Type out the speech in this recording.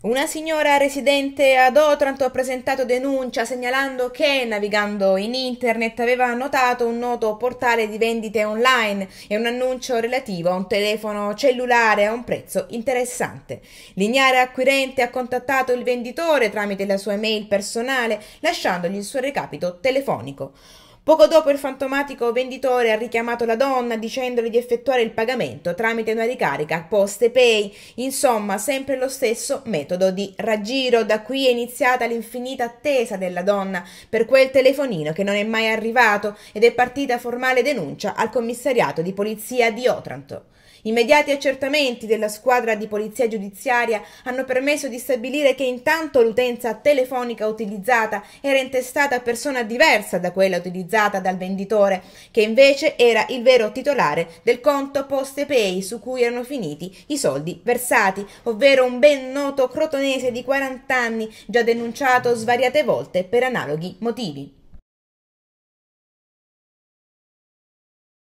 Una signora residente ad Otranto ha presentato denuncia segnalando che, navigando in internet, aveva notato un noto portale di vendite online e un annuncio relativo a un telefono cellulare a un prezzo interessante. L'ignare acquirente ha contattato il venditore tramite la sua email personale, lasciandogli il suo recapito telefonico. Poco dopo il fantomatico venditore ha richiamato la donna dicendole di effettuare il pagamento tramite una ricarica Poste Pay, insomma sempre lo stesso metodo di raggiro. Da qui è iniziata l'infinita attesa della donna per quel telefonino che non è mai arrivato ed è partita formale denuncia al commissariato di polizia di Otranto. Immediati accertamenti della squadra di polizia giudiziaria hanno permesso di stabilire che intanto l'utenza telefonica utilizzata era intestata a persona diversa da quella utilizzata utilizzata dal venditore, che invece era il vero titolare del conto Poste Pay su cui erano finiti i soldi versati, ovvero un ben noto crotonese di 40 anni già denunciato svariate volte per analoghi motivi.